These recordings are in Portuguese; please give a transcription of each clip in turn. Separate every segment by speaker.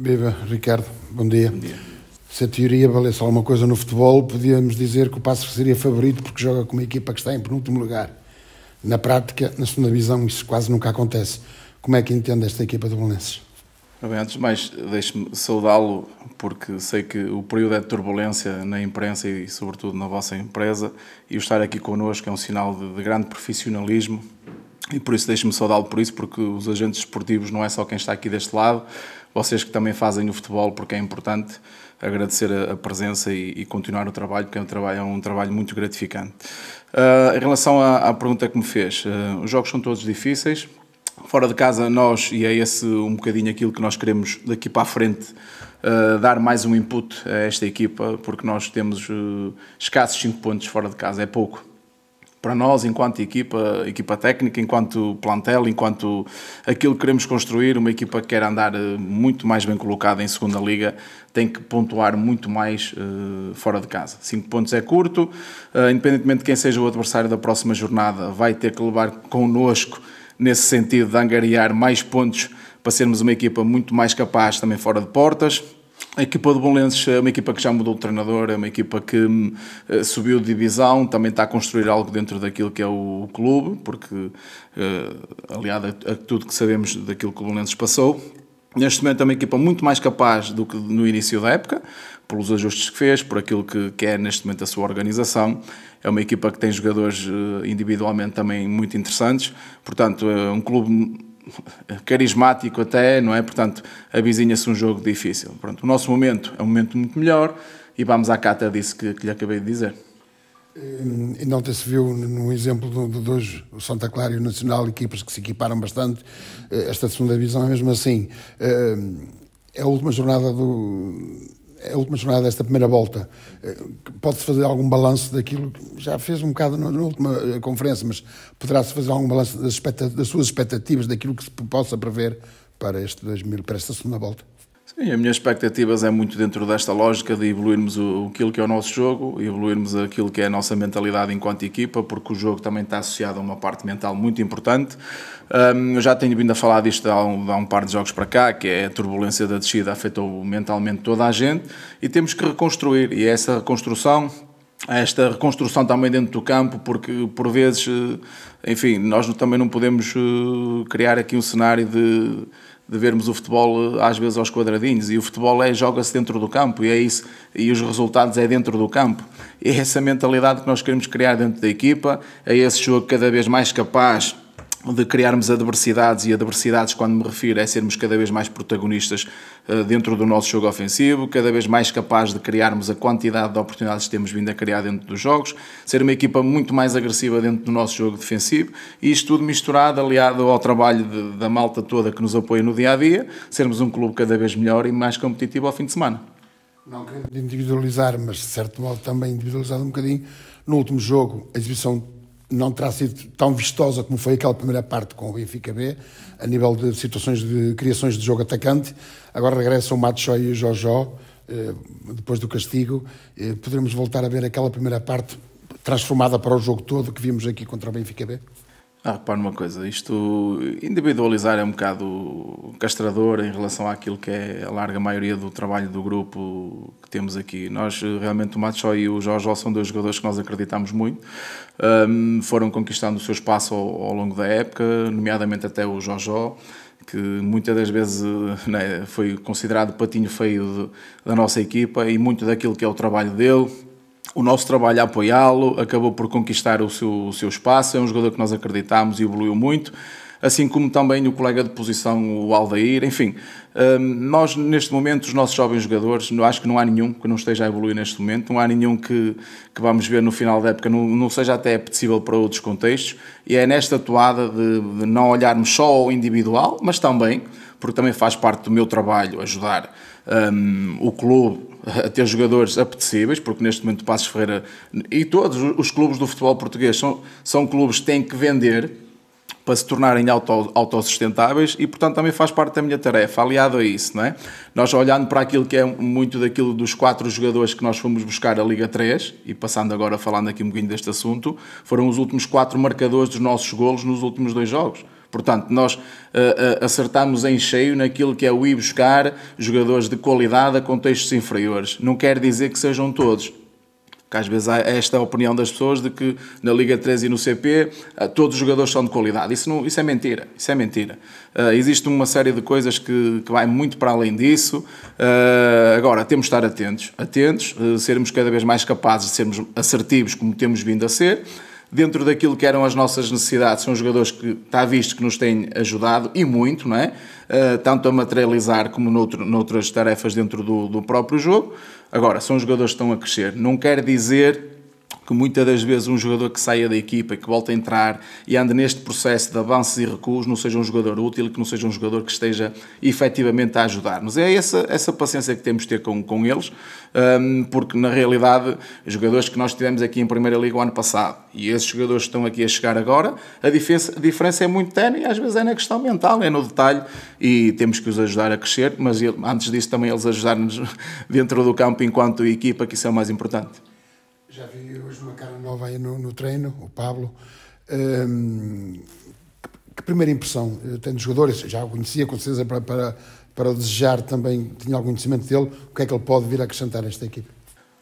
Speaker 1: Viva, Ricardo, bom dia. Bom dia. Se a teoria valesse alguma coisa no futebol, podíamos dizer que o Passo seria favorito porque joga com uma equipa que está em penúltimo lugar. Na prática, na segunda visão, isso quase nunca acontece. Como é que entende esta equipa de Belenenses?
Speaker 2: Bem, antes de mais, deixe-me saudá-lo, porque sei que o período é de turbulência na imprensa e, sobretudo, na vossa empresa, e o estar aqui connosco é um sinal de, de grande profissionalismo e por isso deixo-me saudá-lo por isso, porque os agentes esportivos não é só quem está aqui deste lado, vocês que também fazem o futebol, porque é importante agradecer a, a presença e, e, continuar o trabalho, porque é um trabalho, é um trabalho muito gratificante. Uh, em relação à, à, pergunta que me fez, uh, os jogos são todos difíceis. Fora de casa, nós, e é esse um bocadinho aquilo que nós queremos daqui para a frente, Uh, dar mais um input a esta equipa, porque nós temos uh, escassos 5 pontos fora de casa, é pouco para nós, enquanto equipa, equipa técnica, enquanto plantel, enquanto aquilo que queremos construir, uma equipa que quer andar eh, muito mais bem colocada em segunda liga, tem que pontuar muito mais uh, fora de casa. Cinco pontos é curto, uh, independentemente de quem seja o adversário da próxima jornada, vai ter que levar connosco nesse sentido de angariar mais pontos para sermos uma equipa muito mais capaz também fora de portas a equipa do Bolenses é uma equipa que já mudou de treinador, é uma equipa que hum, eh, subiu de divisão, também está a construir algo dentro daquilo que é o, clube, porque eh, aliado a, tudo que sabemos daquilo que o Bolenses passou, neste momento é uma equipa muito mais capaz do que no início da época, pelos ajustes que fez, por aquilo que, é neste momento a sua organização. É uma equipa que tem jogadores eh, individualmente também muito interessantes, portanto, é um clube carismático até, não é? Portanto, avizinha-se um jogo difícil. Pronto, o nosso momento é um momento muito melhor e vamos à cata disso que, que lhe acabei de dizer.
Speaker 1: Hum, e nota-se, viu, no exemplo de hoje, o Santa Clara e o Nacional, equipas que se equiparam bastante, eh, esta segunda divisão é mesmo assim. Eh, hum, é a última jornada do, a última jornada desta primeira volta, eh, pode-se fazer algum balanço daquilo que já fez um bocado na, última eh, conferência, mas poderá-se fazer algum balanço das, das, suas expectativas, daquilo que se possa prever para, este 2000, para esta segunda volta?
Speaker 2: Sim, as minhas expectativas é muito dentro desta lógica de evoluirmos o, aquilo que é o nosso jogo, evoluirmos aquilo que é a nossa mentalidade enquanto equipa, porque o jogo também está associado a uma parte mental muito importante. Um, eu já tenho vindo a falar disto há um, há um, par de jogos para cá, que é a turbulência da descida afetou mentalmente toda a gente e temos que reconstruir, e essa reconstrução esta reconstrução também dentro do campo, porque por vezes, eh, enfim, nós também não podemos eh, criar aqui um cenário de de vermos o futebol eh, às vezes aos quadradinhos e o futebol é joga-se dentro do campo e é isso e os resultados é dentro do campo e é essa mentalidade que nós queremos criar dentro da equipa é esse jogo cada vez mais capaz de criarmos adversidades e adversidades, quando me refiro, é sermos cada vez mais protagonistas eh, dentro do nosso jogo ofensivo, cada vez mais capaz de criarmos a quantidade de oportunidades que temos vindo a criar dentro dos jogos, ser uma equipa muito mais agressiva dentro do nosso jogo defensivo e isto tudo misturado, aliado ao trabalho de, da malta toda que nos apoia no dia a dia, sermos um clube cada vez melhor e mais competitivo ao fim de semana.
Speaker 1: Não querendo individualizar, mas de certo modo também individualizado um bocadinho, no último jogo, a exibição não terá sido tão vistosa como foi aquela primeira parte com o Benfica B, a nível de situações de criações de jogo atacante. Agora regressam o Matos e o Jojó, eh, depois do castigo. Eh, poderemos voltar a ver aquela primeira parte transformada para o jogo todo que vimos aqui contra o Benfica B?
Speaker 2: Ah, repara uma coisa, isto individualizar é um bocado castrador em relação àquilo que é a larga maioria do trabalho do grupo que temos aqui. Nós, eh, realmente, o Macho e o Jorge são dois jogadores que nós acreditamos muito, um, foram conquistando o seu espaço ao, ao longo da época, nomeadamente até o Jorge que muitas das vezes eh, né, foi considerado patinho feio de, da nossa equipa e muito daquilo que é o trabalho dele o nosso trabalho a apoiá-lo, acabou por conquistar o seu, o seu espaço, é um jogador que nós acreditámos e evoluiu muito assim como também o colega de posição, o Aldair, enfim. Hum, nós, neste momento, os nossos jovens jogadores, acho que não há nenhum que não esteja a evoluir neste momento, não há nenhum que, que vamos ver no final da época, não, não seja até apetecível para outros contextos, e é nesta toada de, de não olharmos só ao individual, mas também, porque também faz parte do meu trabalho ajudar um, o clube a ter jogadores apetecíveis, porque neste momento o Passos Ferreira e todos os clubes do futebol português são, são clubes que têm que vender para se tornarem auto, autossustentáveis e, portanto, também faz parte da minha tarefa, aliado a isso, não é? Nós olhando para aquilo que é muito daquilo dos quatro jogadores que nós fomos buscar a Liga 3, e passando agora falando aqui um bocadinho deste assunto, foram os últimos quatro marcadores dos nossos golos nos últimos dois jogos. Portanto, nós uh, uh, acertamos em cheio naquilo que é o ir buscar jogadores de qualidade a contextos inferiores. Não quer dizer que sejam todos, que às vezes há esta opinião das pessoas de que na Liga 3 e no CP eh, todos os jogadores são de qualidade. Isso, não, isso é mentira, isso é mentira. Uh, existe uma série de coisas que, que vai muito para além disso. Uh, agora, temos de estar atentos, atentos, uh, sermos cada vez mais capazes de sermos assertivos como temos vindo a ser dentro daquilo que eram as nossas necessidades. São jogadores que está visto que nos têm ajudado e muito, não é? Uh, tanto a materializar como noutro, noutras tarefas dentro do, do próprio jogo. Agora, são jogadores que estão a crescer. Não quer dizer que muitas das vezes um jogador que saia da equipa, e que volta a entrar e ande neste processo de avanços e recuos, não seja um jogador útil, que não seja um jogador que esteja efetivamente a ajudar-nos. É essa, essa paciência que temos de ter com, com eles, hum, porque na realidade, jogadores que nós tivemos aqui em Primeira Liga o ano passado e esses jogadores que estão aqui a chegar agora, a diferença, a diferença é muito ténue e às vezes é na questão mental, é no detalhe e temos que os ajudar a crescer, mas antes disso também eles ajudar-nos dentro do campo enquanto equipa, que isso é o mais importante.
Speaker 1: Já vi hoje uma cara nova aí no, no treino, o Pablo. Hum, que primeira impressão eh, tem dos jogadores? Já o conhecia, com certeza, para, para, para desejar também, tinha algum conhecimento dele. O que é que ele pode vir a acrescentar a esta equipe?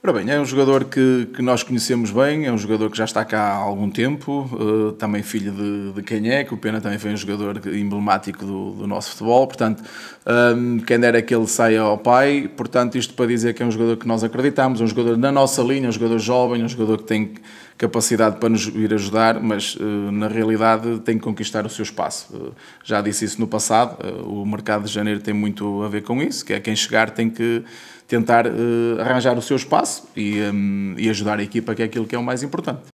Speaker 2: Ora bem, é um jogador que, que nós conhecemos bem, é um jogador que já está cá há algum tempo, uh, também filho de, de quem é, que o Pena também foi um jogador emblemático do, do nosso futebol, portanto, um, ehm, quem dera que ele saia ao pai, portanto, isto para dizer que é um jogador que nós acreditamos, é um jogador na nossa linha, um jogador jovem, um jogador que tem capacidade para nos vir ajudar, mas eh, na realidade tem que conquistar o seu espaço. Eh, já disse isso no passado, eh, o mercado de janeiro tem muito a ver com isso, que é quem chegar tem que tentar arranjar o seu espaço e, ehm, e ajudar a equipa, que é aquilo que é o mais importante.